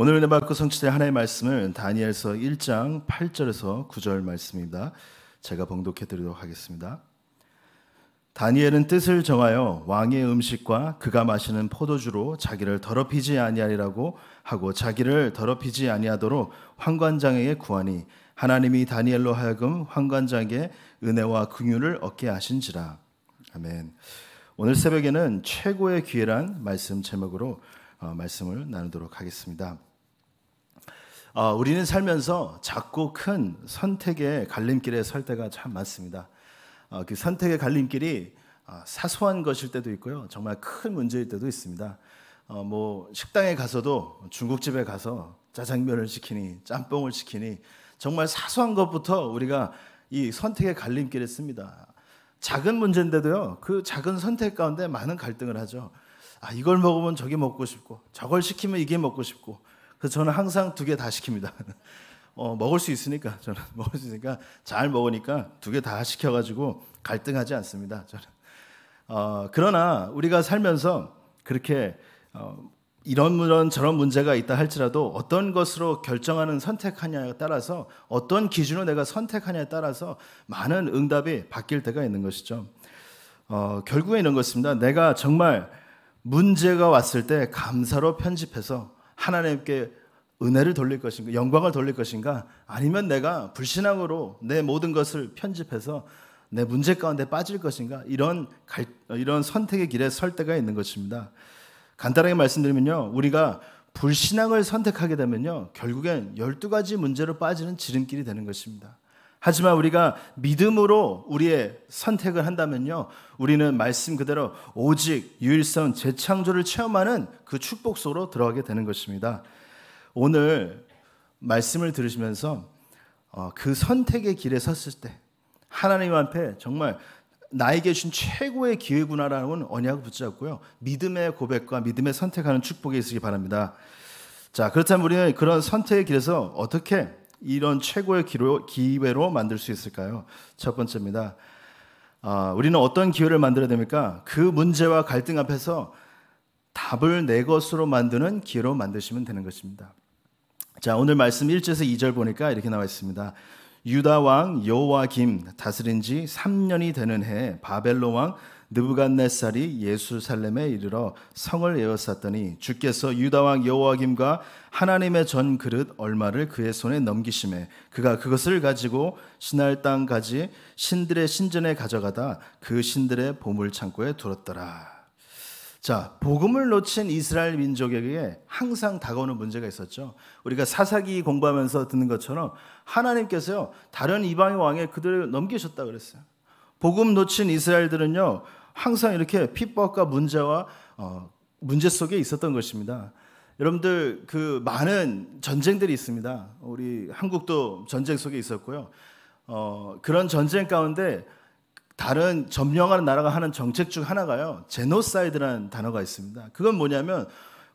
오늘 은혜 받고 성취될 하나의 말씀은 다니엘서 1장 8절에서 9절 말씀입니다. 제가 봉독해 드리도록 하겠습니다. 다니엘은 뜻을 정하여 왕의 음식과 그가 마시는 포도주로 자기를 더럽히지 아니하리라고 하고 자기를 더럽히지 아니하도록 황관장에게 구하니 하나님이 다니엘로 하여금 황관장에게 은혜와 긍휼을 얻게 하신지라. 아멘. 오늘 새벽에는 최고의 기회란 말씀 제목으로 어, 말씀을 나누도록 하겠습니다. 어, 우리는 살면서 작고 큰 선택의 갈림길에 설 때가 참 많습니다. 어, 그 선택의 갈림길이 어, 사소한 것일 때도 있고요. 정말 큰 문제일 때도 있습니다. 어, 뭐 식당에 가서도 중국집에 가서 짜장면을 시키니 짬뽕을 시키니 정말 사소한 것부터 우리가 이 선택의 갈림길에 씁니다. 작은 문제인데도요. 그 작은 선택 가운데 많은 갈등을 하죠. 아, 이걸 먹으면 저게 먹고 싶고 저걸 시키면 이게 먹고 싶고 그래서 저는 항상 두 개 다 시킵니다. 어, 먹을 수 있으니까 저는 먹을 수 있으니까 잘 먹으니까 두 개 다 시켜가지고 갈등하지 않습니다. 저는 어, 그러나 우리가 살면서 그렇게 어, 이런 이런 저런 문제가 있다 할지라도 어떤 것으로 결정하는 선택하냐에 따라서 어떤 기준으로 내가 선택하냐에 따라서 많은 응답이 바뀔 때가 있는 것이죠. 어, 결국에 이런 것입니다. 내가 정말 문제가 왔을 때 감사로 편집해서 하나님께 은혜를 돌릴 것인가, 영광을 돌릴 것인가, 아니면 내가 불신앙으로 내 모든 것을 편집해서 내 문제 가운데 빠질 것인가, 이런 갈, 이런 선택의 길에 설 때가 있는 것입니다. 간단하게 말씀드리면요, 우리가 불신앙을 선택하게 되면요, 결국엔 12가지 문제로 빠지는 지름길이 되는 것입니다. 하지만 우리가 믿음으로 우리의 선택을 한다면요. 우리는 말씀 그대로 오직 유일성 재창조를 체험하는 그 축복 속으로 들어가게 되는 것입니다. 오늘 말씀을 들으시면서 어, 그 선택의 길에 섰을 때 하나님 앞에 정말 나에게 준 최고의 기회구나라는 언약을 붙잡고요. 믿음의 고백과 믿음의 선택하는 축복이 있으기 바랍니다. 자, 그렇다면 우리는 그런 선택의 길에서 어떻게 이런 최고의 기로, 기회로 만들 수 있을까요? 첫 번째입니다. 아, 우리는 어떤 기회를 만들어야 됩니까? 그 문제와 갈등 앞에서 답을 내 것으로 만드는 기회로 만드시면 되는 것입니다. 자, 오늘 말씀 1절에서 2절 보니까 이렇게 나와 있습니다. 유다 왕여와김 다스린 지 3년이 되는 해 바벨로 왕 느부갓네살이 예수살렘에 이르러 성을 에워쌌더니 주께서 유다 왕 여호와김과 하나님의 전 그릇 얼마를 그의 손에 넘기심에 그가 그것을 가지고 신할 땅까지 신들의 신전에 가져가다 그 신들의 보물 창고에 두었더라. 자, 복음을 놓친 이스라엘 민족에게 항상 다가오는 문제가 있었죠. 우리가 사사기 공부하면서 듣는 것처럼 하나님께서요, 다른 이방의 왕에 그들을 넘기셨다 그랬어요. 복음 놓친 이스라엘들은요, 항상 이렇게 핍박과 문제와 어, 문제 속에 있었던 것입니다. 여러분들 그 많은 전쟁들이 있습니다. 우리 한국도 전쟁 속에 있었고요. 어, 그런 전쟁 가운데 다른 점령하는 나라가 하는 정책 중 하나가요. 제노사이드라는 단어가 있습니다. 그건 뭐냐면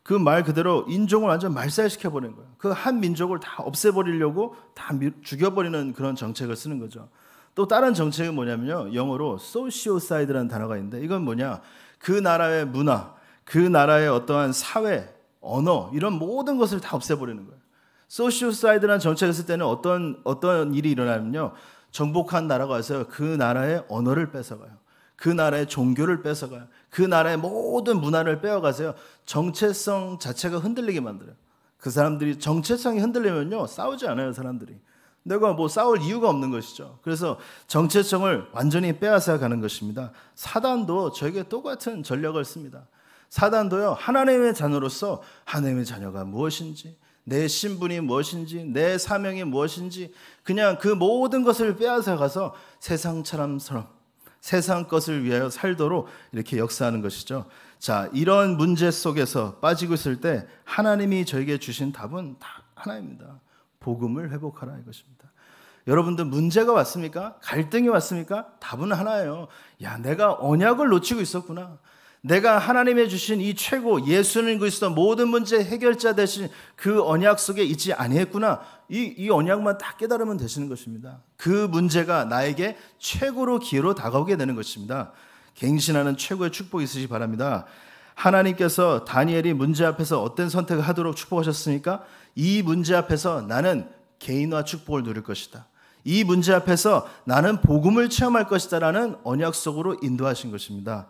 그 말 그대로 인종을 완전 말살시켜 버리는 거예요. 그 한 민족을 다 없애버리려고 다 죽여버리는 그런 정책을 쓰는 거죠. 또 다른 정책은 뭐냐면요. 영어로 소시오사이드라는 단어가 있는데 이건 뭐냐? 그 나라의 문화, 그 나라의 어떠한 사회, 언어 이런 모든 것을 다 없애버리는 거예요. 소시오사이드라는 정책을 쓸 때는 어떤 어떤 일이 일어나면요. 정복한 나라가 와서 그 나라의 언어를 뺏어가요. 그 나라의 종교를 뺏어가요. 그 나라의 모든 문화를 빼어가세요. 정체성 자체가 흔들리게 만들어요. 그 사람들이 정체성이 흔들리면요. 싸우지 않아요, 사람들이. 내가 뭐 싸울 이유가 없는 것이죠. 그래서 정체성을 완전히 빼앗아 가는 것입니다. 사단도 저에게 똑같은 전략을 씁니다. 사단도요, 하나님의 자녀로서 하나님의 자녀가 무엇인지, 내 신분이 무엇인지, 내 사명이 무엇인지, 그냥 그 모든 것을 빼앗아 가서 세상 사람처럼 세상 것을 위하여 살도록 이렇게 역사하는 것이죠. 자, 이런 문제 속에서 빠지고 있을 때 하나님이 저에게 주신 답은 다 하나입니다. 복음을 회복하라 이것입니다. 여러분들 문제가 왔습니까? 갈등이 왔습니까? 답은 하나예요. 야, 내가 언약을 놓치고 있었구나. 내가 하나님의 주신 이 최고 예수는 그리스도 모든 문제 해결자 대신 그 언약 속에 있지 아니했구나. 이, 이 언약만 딱 깨달으면 되시는 것입니다. 그 문제가 나에게 최고로 기회로 다가오게 되는 것입니다. 갱신하는 최고의 축복이 있으시기 바랍니다. 하나님께서 다니엘이 문제 앞에서 어떤 선택을 하도록 축복하셨습니까? 이 문제 앞에서 나는 개인화 축복을 누릴 것이다. 이 문제 앞에서 나는 복음을 체험할 것이다라는 언약 속으로 인도하신 것입니다.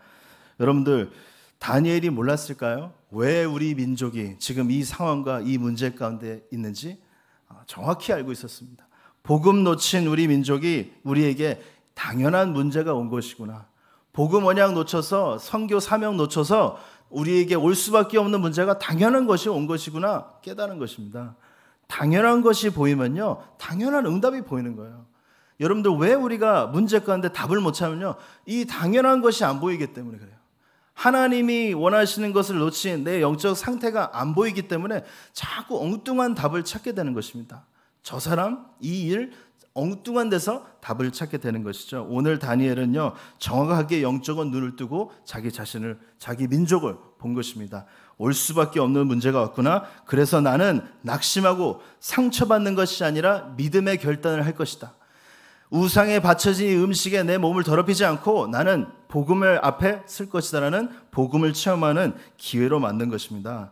여러분들 다니엘이 몰랐을까요? 왜 우리 민족이 지금 이 상황과 이 문제 가운데 있는지 아, 정확히 알고 있었습니다. 복음 놓친 우리 민족이 우리에게 당연한 문제가 온 것이구나. 복음 언약 놓쳐서 성교 사명 놓쳐서 우리에게 올 수밖에 없는 문제가 당연한 것이 온 것이구나 깨달은 것입니다. 당연한 것이 보이면요. 당연한 응답이 보이는 거예요. 여러분들 왜 우리가 문제 가운데 답을 못 찾으면요. 이 당연한 것이 안 보이기 때문에 그래요. 하나님이 원하시는 것을 놓친 내 영적 상태가 안 보이기 때문에 자꾸 엉뚱한 답을 찾게 되는 것입니다. 저 사람, 이 일, 엉뚱한 데서 답을 찾게 되는 것이죠. 오늘 다니엘은요, 정확하게 영적은 눈을 뜨고 자기 자신을, 자기 민족을 본 것입니다. 올 수밖에 없는 문제가 왔구나. 그래서 나는 낙심하고 상처받는 것이 아니라 믿음의 결단을 할 것이다. 우상에 바쳐진 음식에 내 몸을 더럽히지 않고 나는 복음을 앞에 쓸 것이다라는 복음을 체험하는 기회로 만든 것입니다.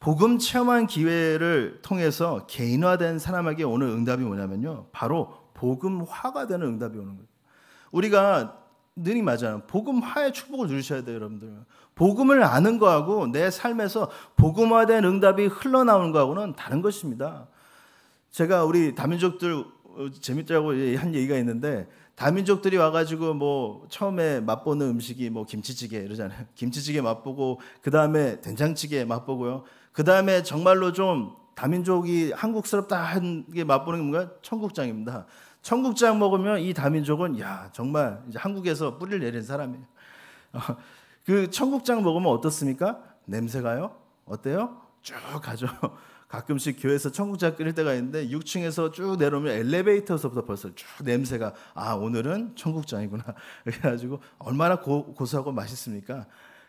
복음 체험한 기회를 통해서 개인화된 사람에게 오는 응답이 뭐냐면요. 바로 복음화가 되는 응답이 오는 거예요. 우리가 늘이 맞아요. 복음화의 축복을 누리셔야 돼요, 여러분들. 복음을 아는 거하고 내 삶에서 복음화된 응답이 흘러나오는 거하고는 다른 것입니다. 제가 우리 다민족들 어, 재밌다고 한 얘기가 있는데 다민족들이 와가지고 뭐 처음에 맛보는 음식이 뭐 김치찌개 이러잖아요. 김치찌개 맛보고 그 다음에 된장찌개 맛보고요. 그 다음에 정말로 좀 다민족이 한국스럽다 하는 게 맛보는 게 뭔가 청국장입니다. 청국장 먹으면 이 다민족은 야 정말 이제 한국에서 뿌리를 내린 사람이에요. 어, 그 청국장 먹으면 어떻습니까? 냄새가요? 어때요? 쭉 가죠. 가끔씩 교회에서 청국장 끓일 때가 있는데 6층에서 쭉 내려오면 엘리베이터에서부터 벌써 쭉 냄새가 아 오늘은 청국장이구나 그래가지고 얼마나 고, 고소하고 맛있습니까?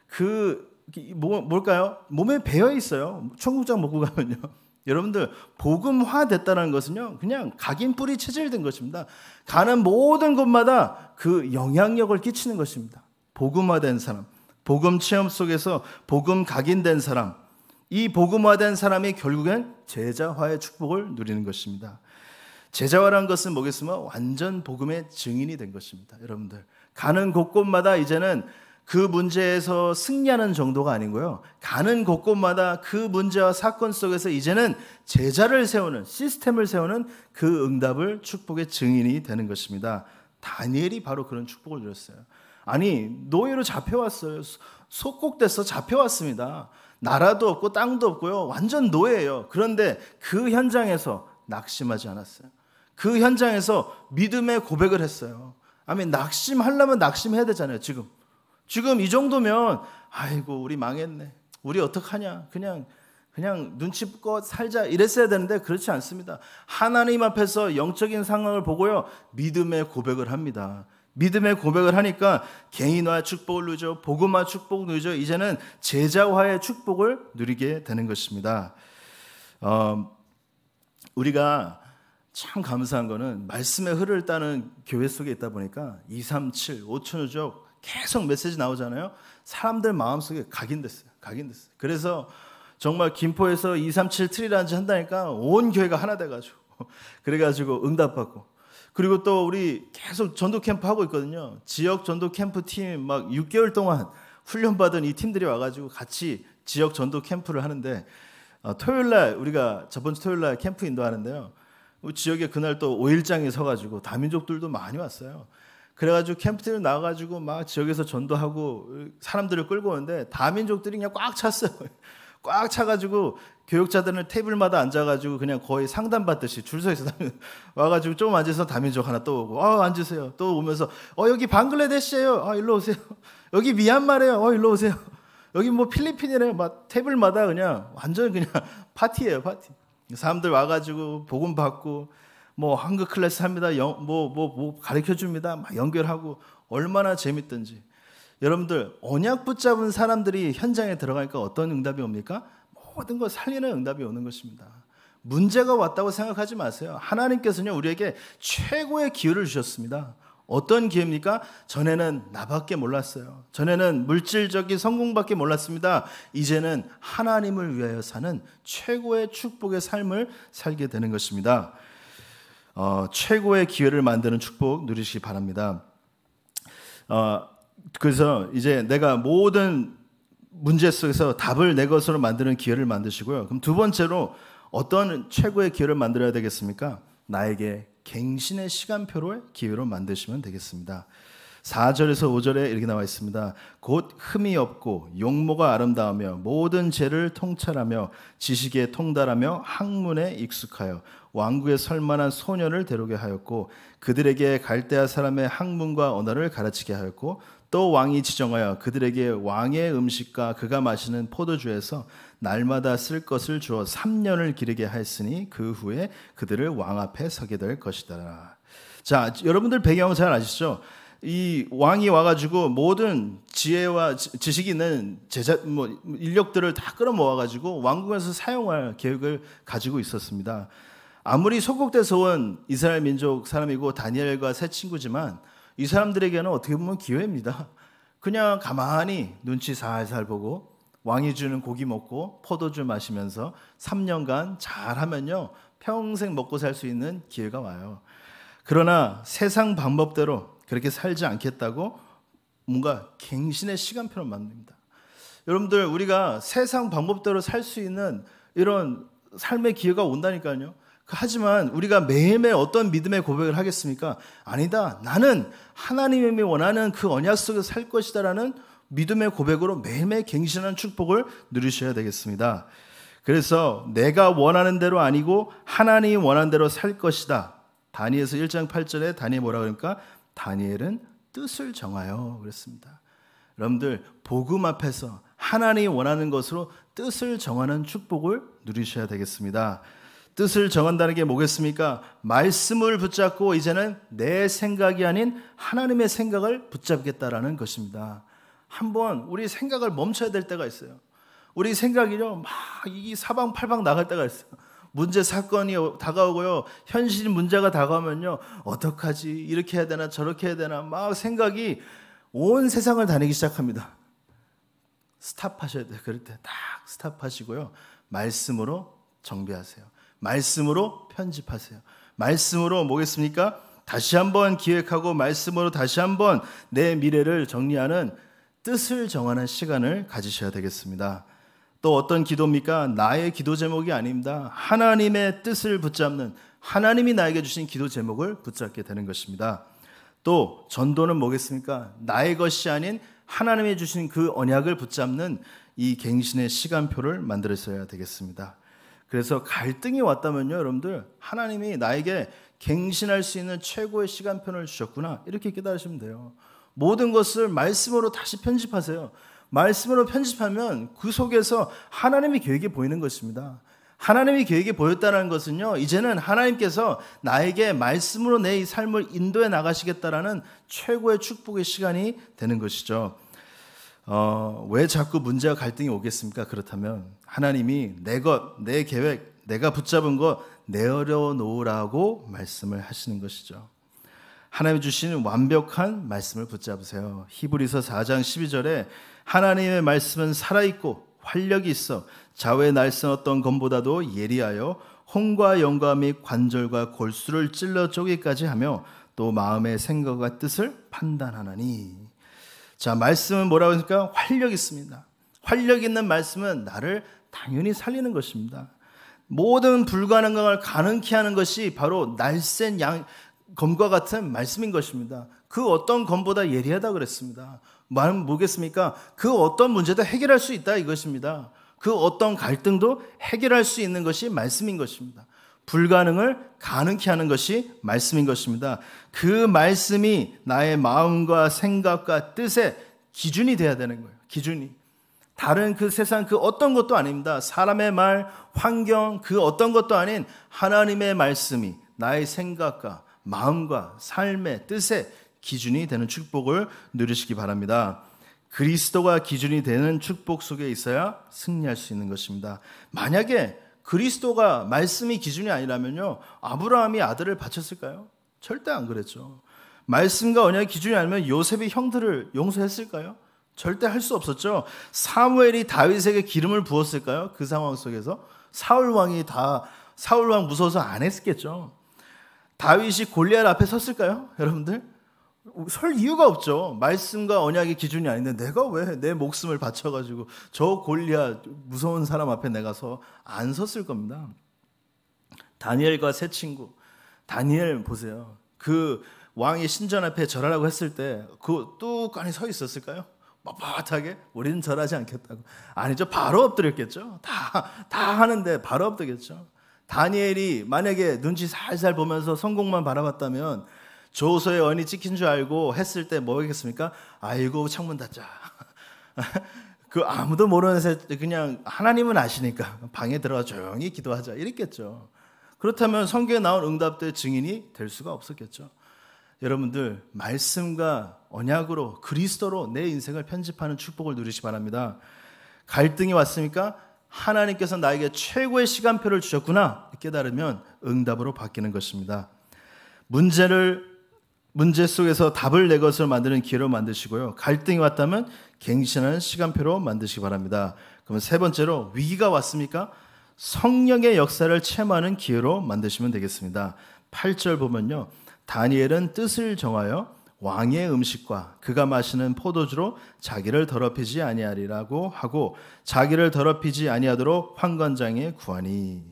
그 뭐, 뭘까요? 몸에 배어 있어요. 청국장 먹고 가면요. 여러분들 복음화 됐다는 것은요 그냥 각인 뿌리 체질된 것입니다. 가는 모든 곳마다 그 영향력을 끼치는 것입니다. 복음화된 사람, 복음 체험 속에서 복음 각인된 사람, 이 복음화된 사람이 결국엔 제자화의 축복을 누리는 것입니다. 제자화란 것은 뭐겠으면 완전 복음의 증인이 된 것입니다. 여러분들 가는 곳곳마다 이제는 그 문제에서 승리하는 정도가 아니고요. 가는 곳곳마다 그 문제와 사건 속에서 이제는 제자를 세우는 시스템을 세우는 그 응답을 축복의 증인이 되는 것입니다. 다니엘이 바로 그런 축복을 누었어요 아니 노예로 잡혀왔어요. 속국돼서 잡혀왔습니다. 나라도 없고 땅도 없고요. 완전 노예예요. 그런데 그 현장에서 낙심하지 않았어요. 그 현장에서 믿음의 고백을 했어요. 아니 낙심하려면 낙심해야 되잖아요. 지금 지금 이 정도면 아이고 우리 망했네. 우리 어떡하냐. 그냥 그냥 눈치껏 살자 이랬어야 되는데 그렇지 않습니다. 하나님 앞에서 영적인 상황을 보고요. 믿음의 고백을 합니다. 믿음의 고백을 하니까 개인화 축복을 누죠. 복음화 축복을 누죠. 이제는 제자화의 축복을 누리게 되는 것입니다. 어, 우리가 참 감사한 거는 말씀의 흐를 따는 교회 속에 있다 보니까 237, 5천우족 계속 메시지 나오잖아요. 사람들 마음속에 각인됐어요. 각인됐어요. 그래서 정말 김포에서 237트리라는지 한다니까 온 교회가 하나 돼가지고 그래가지고 응답받고 그리고 또 우리 계속 전도 캠프 하고 있거든요. 지역 전도 캠프 팀 막 6개월 동안 훈련받은 이 팀들이 와가지고 같이 지역 전도 캠프를 하는데 어, 토요일 날 우리가 저번 주 토요일 날 캠프 인도하는데요. 그 지역에 그날 또 5일장에 서가지고 다민족들도 많이 왔어요. 그래가지고 캠프팀에 나와가지고막 지역에서 전도하고 사람들을 끌고 오는데 다민족들이 그냥 꽉 찼어요. 꽉 차가지고 교육자들은 테이블마다 앉아가지고 그냥 거의 상담받듯이 줄 서 있어 와가지고 좀 앉아서 다민족 하나 또 오고 어, 앉으세요 또 오면서 어 여기 방글라데시예요 어, 일로 오세요 여기 미얀마래요 어 일로 오세요 여기 뭐 필리핀이래요 막 테이블마다 그냥 완전 그냥 파티예요 파티 사람들 와가지고 복음 받고 뭐 한글 클래스 합니다. 뭐뭐뭐 뭐, 뭐, 가르쳐 줍니다. 막 연결하고 얼마나 재밌던지 여러분들 언약 붙잡은 사람들이 현장에 들어가니까 어떤 응답이 옵니까? 모든 걸 살리는 응답이 오는 것입니다. 문제가 왔다고 생각하지 마세요. 하나님께서는 우리에게 최고의 기회를 주셨습니다. 어떤 기회입니까? 전에는 나밖에 몰랐어요. 전에는 물질적인 성공밖에 몰랐습니다. 이제는 하나님을 위하여 사는 최고의 축복의 삶을 살게 되는 것입니다. 어, 최고의 기회를 만드는 축복 누리시기 바랍니다. 어, 그래서 이제 내가 모든 문제 속에서 답을 내 것으로 만드는 기회를 만드시고요. 그럼 두 번째로 어떤 최고의 기회를 만들어야 되겠습니까? 나에게 갱신의 시간표로의 기회로 만드시면 되겠습니다. 4절에서 5절에 이렇게 나와 있습니다. 곧 흠이 없고 용모가 아름다우며 모든 죄를 통찰하며 지식에 통달하며 학문에 익숙하여 왕국에 설만한 소년을 데려게 하였고 그들에게 갈대아 사람의 학문과 언어를 가르치게 하였고 또 왕이 지정하여 그들에게 왕의 음식과 그가 마시는 포도주에서 날마다 쓸 것을 주어 3년을 기르게 하였으니 그 후에 그들을 왕 앞에 서게 될 것이다. 자, 여러분들 배경 잘 아시죠? 이 왕이 와가지고 모든 지혜와 지식이 있는 제자 뭐 인력들을 다 끌어모아 가지고 왕궁에서 사용할 계획을 가지고 있었습니다. 아무리 소국돼서 온 이스라엘 민족 사람이고 다니엘과 새 친구지만 이 사람들에게는 어떻게 보면 기회입니다. 그냥 가만히 눈치 살살 보고 왕이 주는 고기 먹고 포도주 마시면서 3년간 잘하면요 평생 먹고 살 수 있는 기회가 와요. 그러나 세상 방법대로 그렇게 살지 않겠다고 뭔가 갱신의 시간표를 만듭니다. 여러분들 우리가 세상 방법대로 살 수 있는 이런 삶의 기회가 온다니까요. 하지만 우리가 매일매일 어떤 믿음의 고백을 하겠습니까? 아니다. 나는 하나님이 원하는 그 언약 속에살 것이다라는 믿음의 고백으로 매일매일 갱신한 축복을 누리셔야 되겠습니다. 그래서 내가 원하는 대로 아니고 하나님이 원하는 대로 살 것이다. 다니에서 1장 8절에 다니엘 뭐라 그러니까 다니엘은 뜻을 정하여 그랬습니다. 여러분들 복음 앞에서 하나님이 원하는 것으로 뜻을 정하는 축복을 누리셔야 되겠습니다. 뜻을 정한다는 게 뭐겠습니까? 말씀을 붙잡고 이제는 내 생각이 아닌 하나님의 생각을 붙잡겠다라는 것입니다. 한 번 우리 생각을 멈춰야 될 때가 있어요. 우리 생각이요 막 이 사방팔방 나갈 때가 있어요. 문제 사건이 다가오고요. 현실 문제가 다가오면요. 어떡하지? 이렇게 해야 되나? 저렇게 해야 되나? 막 생각이 온 세상을 다니기 시작합니다. 스탑하셔야 돼요. 그럴 때 딱 스탑하시고요. 말씀으로 정비하세요. 말씀으로 편집하세요. 말씀으로 뭐겠습니까? 다시 한번 기획하고 말씀으로 다시 한번 내 미래를 정리하는 뜻을 정하는 시간을 가지셔야 되겠습니다. 또 어떤 기도입니까? 나의 기도 제목이 아닙니다. 하나님의 뜻을 붙잡는 하나님이 나에게 주신 기도 제목을 붙잡게 되는 것입니다. 또 전도는 뭐겠습니까? 나의 것이 아닌 하나님이 주신 그 언약을 붙잡는 이 갱신의 시간표를 만들었어야 되겠습니다. 그래서 갈등이 왔다면요, 여러분들 하나님이 나에게 갱신할 수 있는 최고의 시간표를 주셨구나 이렇게 깨달으시면 돼요. 모든 것을 말씀으로 다시 편집하세요. 말씀으로 편집하면 그 속에서 하나님이 계획이 보이는 것입니다. 하나님의 계획이 보였다는 것은요, 이제는 하나님께서 나에게 말씀으로 내 삶을 인도해 나가시겠다라는 최고의 축복의 시간이 되는 것이죠. 어, 왜 자꾸 문제와 갈등이 오겠습니까? 그렇다면 하나님이 내 것, 내 계획, 내가 붙잡은 것 내어려 놓으라고 말씀을 하시는 것이죠. 하나님 주시는 완벽한 말씀을 붙잡으세요. 히브리서 4장 12절에 하나님의 말씀은 살아있고 활력이 있어 좌우에 날선 어떤 검보다도 예리하여 혼과 영과 및 관절과 골수를 찔러 쪼개까지 하며 또 마음의 생각과 뜻을 판단하나니 자 말씀은 뭐라고 하니까 활력 있습니다. 활력 있는 말씀은 나를 당연히 살리는 것입니다. 모든 불가능함을 가능케 하는 것이 바로 날쌘 양, 검과 같은 말씀인 것입니다. 그 어떤 검보다 예리하다 그랬습니다. 말은 뭐겠습니까? 그 어떤 문제도 해결할 수 있다 이것입니다. 그 어떤 갈등도 해결할 수 있는 것이 말씀인 것입니다. 불가능을 가능케 하는 것이 말씀인 것입니다. 그 말씀이 나의 마음과 생각과 뜻의 기준이 돼야 되는 거예요. 기준이. 다른 그 세상 그 어떤 것도 아닙니다. 사람의 말, 환경, 그 어떤 것도 아닌 하나님의 말씀이 나의 생각과 마음과 삶의 뜻의 기준이 되는 축복을 누리시기 바랍니다. 그리스도가 기준이 되는 축복 속에 있어야 승리할 수 있는 것입니다. 만약에 그리스도가 말씀이 기준이 아니라면요. 아브라함이 아들을 바쳤을까요? 절대 안 그랬죠. 말씀과 언약의 기준이 아니면 요셉이 형들을 용서했을까요? 절대 할 수 없었죠. 사무엘이 다윗에게 기름을 부었을까요? 그 상황 속에서 사울 왕이 다 사울 왕 무서워서 안 했겠죠. 다윗이 골리앗 앞에 섰을까요? 여러분들? 설 이유가 없죠. 말씀과 언약의 기준이 아닌데 내가 왜 내 목숨을 바쳐 가지고 저 골리앗 무서운 사람 앞에 내가 서안 섰을 겁니다. 다니엘과 새 친구 다니엘 보세요. 그 왕이 신전 앞에 절하라고 했을 때그 뚜까니 서 있었을까요? 빳빳하게 우리는 절하지 않겠다고 아니죠 바로 엎드렸겠죠 다 다 하는데 바로 엎드렸죠 다니엘이 만약에 눈치 살살 보면서 성공만 바라봤다면 조서의 언이 찍힌 줄 알고 했을 때 뭐겠습니까? 아이고 창문 닫자. 그 아무도 모르는 새 그냥 하나님은 아시니까 방에 들어가 조용히 기도하자 이랬겠죠. 그렇다면 성경에 나온 응답들 증인이 될 수가 없었겠죠. 여러분들 말씀과 언약으로 그리스도로 내 인생을 편집하는 축복을 누리시 바랍니다. 갈등이 왔습니까? 하나님께서 나에게 최고의 시간표를 주셨구나 깨달으면 응답으로 바뀌는 것입니다. 문제를 문제 속에서 답을 내 것을 만드는 기회로 만드시고요. 갈등이 왔다면 갱신하는 시간표로 만드시기 바랍니다. 그러면 세 번째로 위기가 왔습니까? 성령의 역사를 체험하는 기회로 만드시면 되겠습니다. 8절 보면요. 다니엘은 뜻을 정하여 왕의 음식과 그가 마시는 포도주로 자기를 더럽히지 아니하리라고 하고 자기를 더럽히지 아니하도록 황관장에 구하니.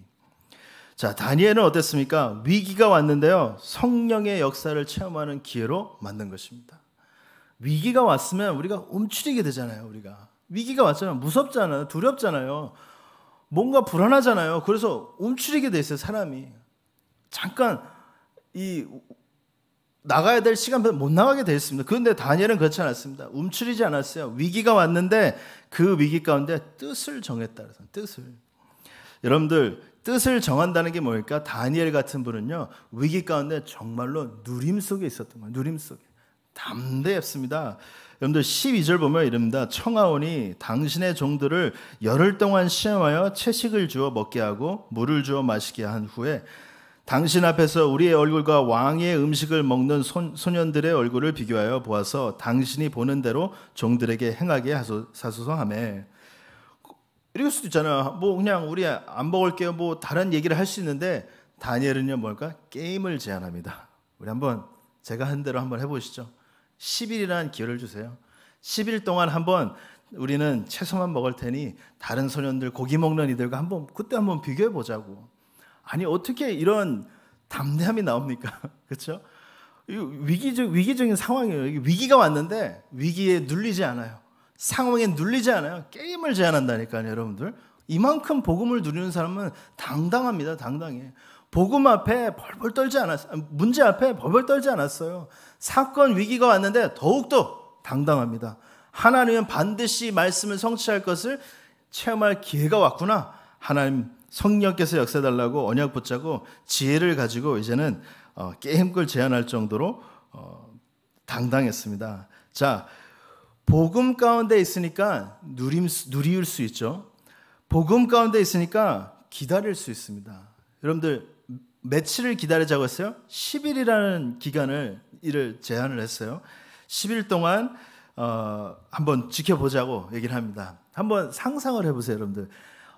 자, 다니엘은 어땠습니까? 위기가 왔는데요. 성령의 역사를 체험하는 기회로 만든 것입니다. 위기가 왔으면 우리가 움츠리게 되잖아요, 우리가. 위기가 왔잖아요. 무섭잖아요. 두렵잖아요. 뭔가 불안하잖아요. 그래서 움츠리게 돼 있어요, 사람이. 잠깐 이 나가야 될시간표못 나가게 되어 있습니다. 그런데 다니엘은 그렇지 않았습니다. 움츠리지 않았어요. 위기가 왔는데 그 위기 가운데 뜻을 정했다. 뜻을. 여러분들 뜻을 정한다는 게 뭘까? 다니엘 같은 분은요. 위기 가운데 정말로 누림 속에 있었던 거예요. 누림 속에. 담대했습니다. 여러분들 12절 보면 이릅니다. 청하원이 당신의 종들을 열흘 동안 시험하여 채식을 주어 먹게 하고 물을 주어 마시게 한 후에 당신 앞에서 우리의 얼굴과 왕의 음식을 먹는 소, 소년들의 얼굴을 비교하여 보아서 당신이 보는 대로 종들에게 행하게 하소, 사소서 하며 이럴 수도 있잖아. 뭐 그냥 우리 안 먹을게요. 뭐 다른 얘기를 할 수 있는데 다니엘은요 뭘까? 게임을 제안합니다. 우리 한번 제가 한 대로 한번 해보시죠. 10일이라는 기회를 주세요. 10일 동안 한번 우리는 채소만 먹을 테니 다른 소년들 고기 먹는 이들과 한번 그때 한번 비교해 보자고. 아니 어떻게 이런 담대함이 나옵니까? 그렇죠? 위기적 위기적인 상황이에요. 위기가 왔는데 위기에 눌리지 않아요. 상황에 눌리지 않아요. 게임을 제한한다니까요, 여러분들. 이만큼 복음을 누리는 사람은 당당합니다. 당당해. 복음 앞에 벌벌 떨지 않았 문제 앞에 벌벌 떨지 않았어요. 사건 위기가 왔는데 더욱더 당당합니다. 하나님은 반드시 말씀을 성취할 것을 체험할 기회가 왔구나. 하나님 성령께서 역사달라고 언약 붙잡고 지혜를 가지고 이제는 어, 게임글 제안할 정도로 어, 당당했습니다. 자, 복음 가운데 있으니까 누림, 누리울 수 있죠. 복음 가운데 있으니까 기다릴 수 있습니다. 여러분들 며칠을 기다리자고 했어요? 10일이라는 기간을 일을 제안을 했어요. 10일 동안 어, 한번 지켜보자고 얘기를 합니다. 한번 상상을 해보세요, 여러분들.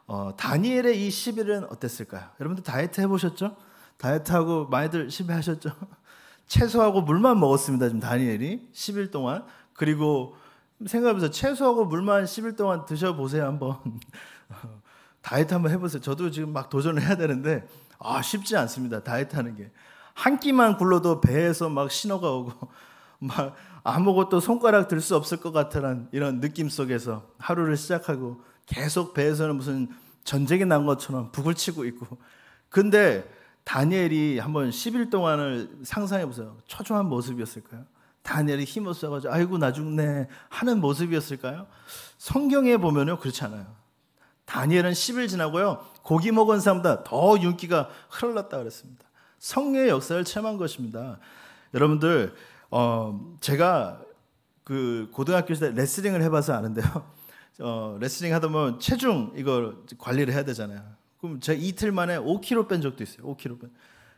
어, 다니엘의 이 10일은 어땠을까요? 여러분들 다이어트 해보셨죠? 다이어트하고 많이들 실패하셨죠? 채소하고 물만 먹었습니다. 지금 다니엘이 10일 동안. 그리고 생각해보세요. 채소하고 물만 10일 동안 드셔보세요. 한번. 다이어트 한번 해보세요. 저도 지금 막 도전을 해야 되는데, 아, 쉽지 않습니다. 다이어트 하는 게. 한 끼만 굴러도 배에서 막 신호가 오고, 막 아무것도 손가락 들 수 없을 것 같은 이런 느낌 속에서 하루를 시작하고 계속 배에서는 무슨 전쟁이 난 것처럼 북을 치고 있고. 근데 다니엘이 한번 10일 동안을 상상해 보세요. 초조한 모습이었을까요? 다니엘이 힘을 써가지고 아이고 나 죽네 하는 모습이었을까요? 성경에 보면요 그렇지 않아요. 다니엘은 10일 지나고요 고기 먹은 사람보다 더 윤기가 흘렀다 그랬습니다. 성례의 역사를 체험한 것입니다. 여러분들 어, 제가 그 고등학교 시대 레슬링을 해봐서 아는데요. 어, 레슬링 하다 보면 체중 이걸 관리를 해야 되잖아요. 그럼 제가 이틀 만에 5kg 뺀 적도 있어요. 5kg 뺀.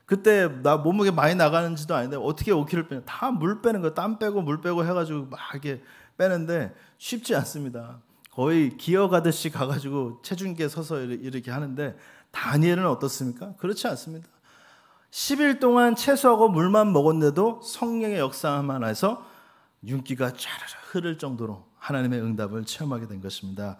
그때 나 몸무게 많이 나가는지도 아닌데 어떻게 5kg 빼냐? 다물 빼는 거, 땀 빼고 물 빼고 해가지고 막 이렇게 빼는데 쉽지 않습니다. 거의 기어가듯이 가가지고 체중계 서서 이렇게 하는데 다니엘은 어떻습니까? 그렇지 않습니다. 10일 동안 채소하고 물만 먹었는데도 성령의 역사만 해서 윤기가 촤르르 흐를 정도로 하나님의 응답을 체험하게 된 것입니다.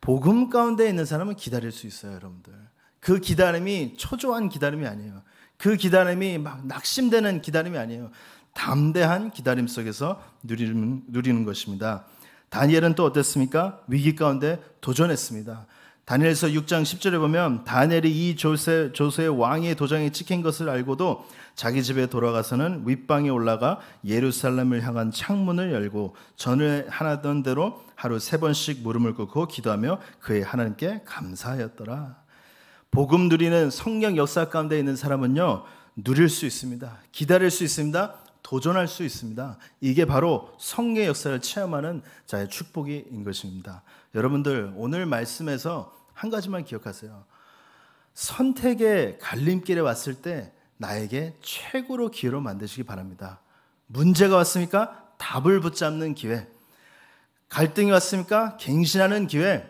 복음 가운데 있는 사람은 기다릴 수 있어요, 여러분들. 그 기다림이 초조한 기다림이 아니에요. 그 기다림이 막 낙심되는 기다림이 아니에요. 담대한 기다림 속에서 누리는, 누리는 것입니다. 다니엘은 또 어땠습니까? 위기 가운데 도전했습니다. 다니엘서 6장 10절에 보면 다니엘이 이 조세, 조세의 왕의 도장에 찍힌 것을 알고도 자기 집에 돌아가서는 윗방에 올라가 예루살렘을 향한 창문을 열고 전에 하나던 대로 하루 세 번씩 무릎을 꿇고 기도하며 그의 하나님께 감사하였더라. 복음 누리는 성경 역사 가운데 있는 사람은요, 누릴 수 있습니다. 기다릴 수 있습니다. 도전할 수 있습니다. 이게 바로 성례 역사를 체험하는 자의 축복인 것입니다. 여러분들 오늘 말씀에서 한 가지만 기억하세요. 선택의 갈림길에 왔을 때 나에게 최고로 기회로 만드시기 바랍니다. 문제가 왔습니까? 답을 붙잡는 기회. 갈등이 왔습니까? 갱신하는 기회.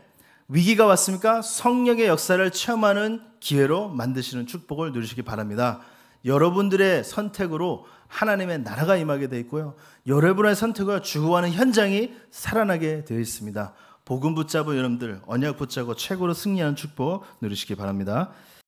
위기가 왔습니까? 성령의 역사를 체험하는 기회로 만드시는 축복을 누리시기 바랍니다. 여러분들의 선택으로 하나님의 나라가 임하게 되어 있고요. 여러분의 선택과 주어하는 현장이 살아나게 되어 있습니다. 복음 붙잡은 여러분들 언약 붙잡고 최고로 승리하는 축복 누리시기 바랍니다.